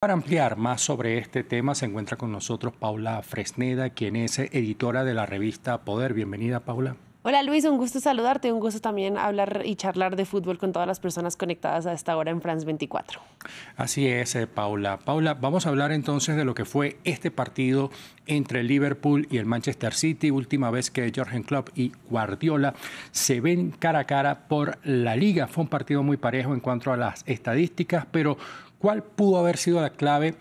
Para ampliar más sobre este tema se encuentra con nosotros Paula Fresneda, quien es editora de la revista Poder. Bienvenida, Paula. Hola Luis, un gusto saludarte, un gusto también hablar y charlar de fútbol con todas las personas conectadas a esta hora en France 24. Así es, eh, Paula. Paula, vamos a hablar entonces de lo que fue este partido entre Liverpool y el Manchester City, última vez que Jorgen Klopp y Guardiola se ven cara a cara por la liga. Fue un partido muy parejo en cuanto a las estadísticas, pero ¿Cuál pudo haber sido la clave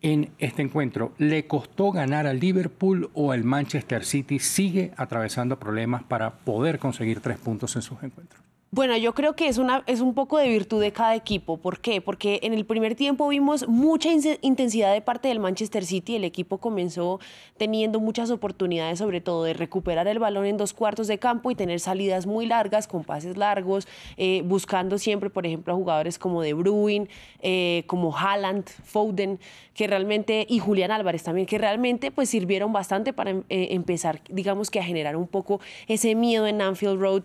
en este encuentro? ¿Le costó ganar al Liverpool o el Manchester City sigue atravesando problemas para poder conseguir tres puntos en sus encuentros? Bueno, yo creo que es, una, es un poco de virtud de cada equipo. ¿Por qué? Porque en el primer tiempo vimos mucha intensidad de parte del Manchester City. El equipo comenzó teniendo muchas oportunidades, sobre todo de recuperar el balón en dos cuartos de campo y tener salidas muy largas, con pases largos, eh, buscando siempre, por ejemplo, a jugadores como De Bruyne, eh, como Haaland, Foden, que realmente, y Julián Álvarez también, que realmente pues sirvieron bastante para em, eh, empezar, digamos que a generar un poco ese miedo en Anfield Road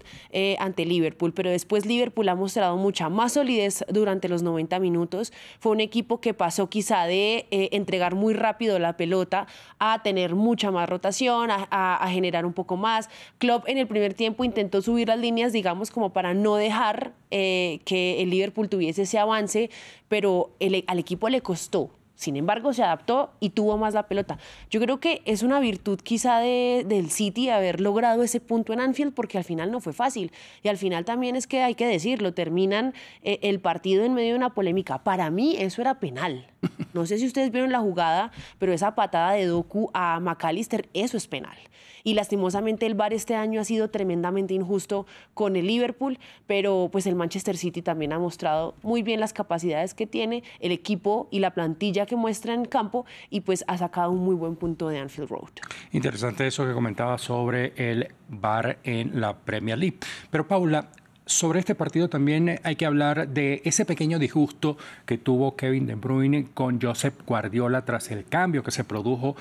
ante Liverpool pero después Liverpool ha mostrado mucha más solidez durante los 90 minutos. Fue un equipo que pasó quizá de eh, entregar muy rápido la pelota a tener mucha más rotación, a, generar un poco más. Klopp en el primer tiempo intentó subir las líneas, digamos, como para no dejar eh, que el Liverpool tuviese ese avance, pero al equipo le costó. Sin embargo, se adaptó y tuvo más la pelota. Yo creo que es una virtud quizá del City haber logrado ese punto en Anfield porque al final no fue fácil. Y al final también es que hay que decirlo, terminan eh, el partido en medio de una polémica. Para mí eso era penal. No sé si ustedes vieron la jugada, pero esa patada de Doku a McAllister, eso es penal. Y lastimosamente el Bar este año ha sido tremendamente injusto con el Liverpool, pero pues el Manchester City también ha mostrado muy bien las capacidades que tiene, el equipo y la plantilla que muestra en campo y pues ha sacado un muy buen punto de Anfield Road. Interesante eso que comentaba sobre el Bar en la Premier League. Pero Paula, sobre este partido también hay que hablar de ese pequeño disgusto que tuvo Kevin De Bruyne con Josep Guardiola tras el cambio que se produjo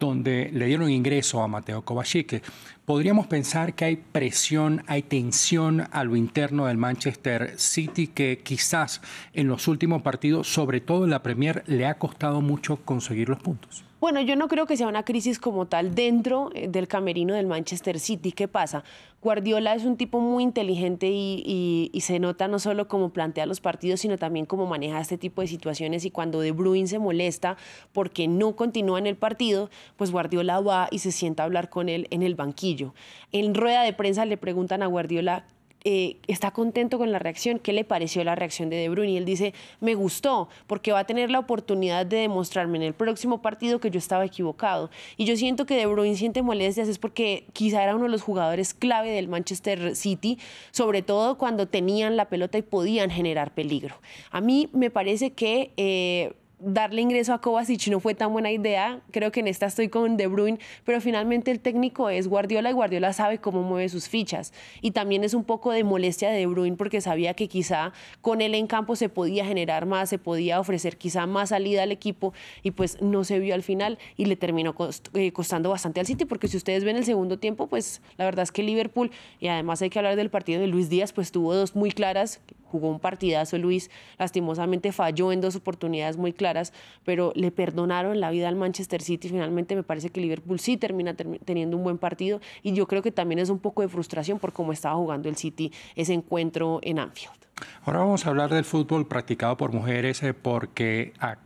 donde le dieron ingreso a Mateo Kovacic. Podríamos pensar que hay presión, hay tensión a lo interno del Manchester City que quizás en los últimos partidos, sobre todo en la Premier, le ha costado mucho conseguir los puntos. Bueno, yo no creo que sea una crisis como tal dentro eh, del camerino del Manchester City. ¿Qué pasa? Guardiola es un tipo muy inteligente y, se nota no solo cómo plantea los partidos, sino también cómo maneja este tipo de situaciones. Y cuando De Bruyne se molesta porque no continúa en el partido, pues Guardiola va y se sienta a hablar con él en el banquillo. En rueda de prensa le preguntan a Guardiola eh, está contento con la reacción, ¿qué le pareció la reacción de De Bruyne? Él dice, me gustó, porque va a tener la oportunidad de demostrarme en el próximo partido que yo estaba equivocado. Y yo siento que De Bruyne siente molestias es porque quizá era uno de los jugadores clave del Manchester City, sobre todo cuando tenían la pelota y podían generar peligro. A mí me parece que... Eh, darle ingreso a Kovacic no fue tan buena idea. Creo que en esta estoy con De Bruyne, pero finalmente el técnico es Guardiola y Guardiola sabe cómo mueve sus fichas. Y también es un poco de molestia de De Bruyne porque sabía que quizá con él en campo se podía generar más, se podía ofrecer quizá más salida al equipo y pues no se vio al final y le terminó eh, costando bastante al City porque si ustedes ven el segundo tiempo, pues la verdad es que Liverpool y además hay que hablar del partido de Luis Díaz, pues tuvo dos muy claras jugó un partidazo Luis, lastimosamente falló en dos oportunidades muy claras, pero le perdonaron la vida al Manchester City. Finalmente me parece que Liverpool sí termina teniendo un buen partido y yo creo que también es un poco de frustración por cómo estaba jugando el City ese encuentro en Anfield. Ahora vamos a hablar del fútbol practicado por mujeres eh, porque ah,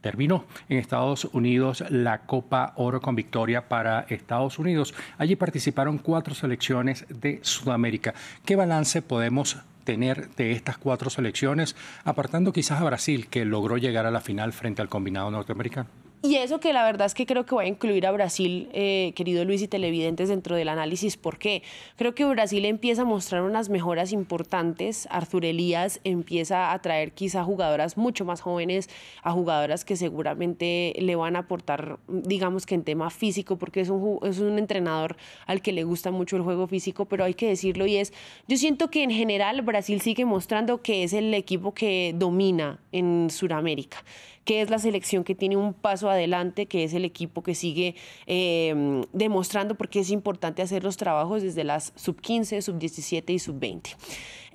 terminó en Estados Unidos la Copa Oro con victoria para Estados Unidos. Allí participaron cuatro selecciones de Sudamérica. ¿Qué balance podemos tener de estas cuatro selecciones, apartando quizás a Brasil, que logró llegar a la final frente al combinado norteamericano? Y eso que la verdad es que creo que voy a incluir a Brasil, eh, querido Luis y televidentes, dentro del análisis. porque Creo que Brasil empieza a mostrar unas mejoras importantes. Arthur Elías empieza a traer quizá jugadoras mucho más jóvenes, a jugadoras que seguramente le van a aportar, digamos que en tema físico, porque es un, es un entrenador al que le gusta mucho el juego físico, pero hay que decirlo y es, yo siento que en general Brasil sigue mostrando que es el equipo que domina en Sudamérica, que es la selección que tiene un paso adelante, que es el equipo que sigue em, demostrando por qué es importante hacer los trabajos desde las sub 15, sub 17 y sub 20.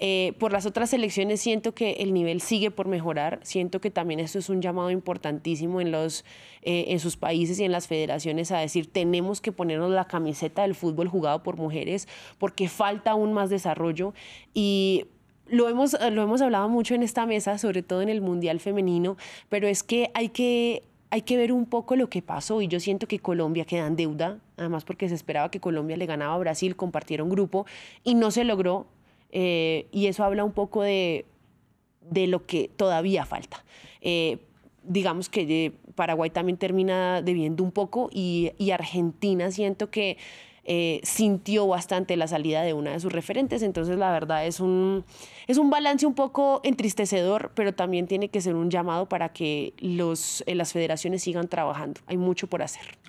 Eh, por las otras selecciones siento que el nivel sigue por mejorar, siento que también esto es un llamado importantísimo en, los, eh, en sus países y en las federaciones a decir tenemos que ponernos la camiseta del fútbol jugado por mujeres porque falta aún más desarrollo y lo hemos, lo hemos hablado mucho en esta mesa, sobre todo en el Mundial Femenino, pero es que hay que hay que ver un poco lo que pasó y yo siento que Colombia queda en deuda, además porque se esperaba que Colombia le ganaba a Brasil, compartieron grupo y no se logró eh, y eso habla un poco de, de lo que todavía falta. Eh, digamos que eh, Paraguay también termina debiendo un poco y Argentina siento que eh, sintió bastante la salida de una de sus referentes. Entonces, la verdad es un, es un balance un poco entristecedor, pero también tiene que ser un llamado para que los, eh, las federaciones sigan trabajando. Hay mucho por hacer.